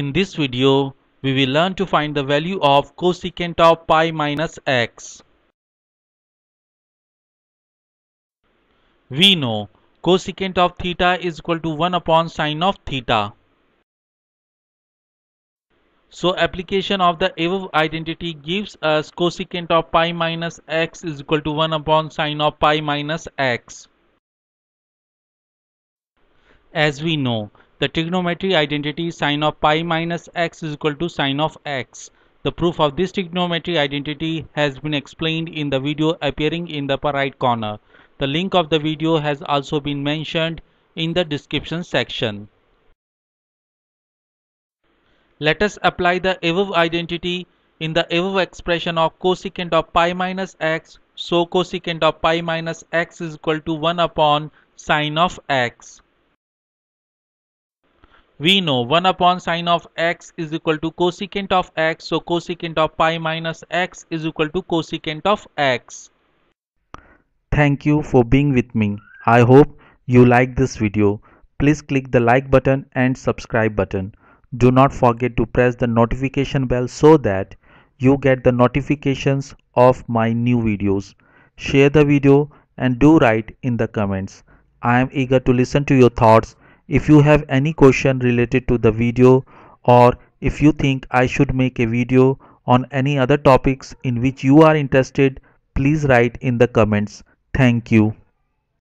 In this video, we will learn to find the value of cosecant of pi minus x. We know cosecant of theta is equal to 1 upon sine of theta. So application of the above identity gives us cosecant of pi minus x is equal to 1 upon sine of pi minus x. As we know, the trigonometry identity sine of pi minus x is equal to sine of x. The proof of this trigonometry identity has been explained in the video appearing in the upper right corner. The link of the video has also been mentioned in the description section. Let us apply the above identity in the above expression of cosecant of pi minus x. So cosecant of pi minus x is equal to 1 upon sine of x we know 1 upon sine of x is equal to cosecant of x. So cosecant of pi minus x is equal to cosecant of x. Thank you for being with me. I hope you like this video. Please click the like button and subscribe button. Do not forget to press the notification bell so that you get the notifications of my new videos. Share the video and do write in the comments. I am eager to listen to your thoughts if you have any question related to the video or if you think I should make a video on any other topics in which you are interested, please write in the comments. Thank you.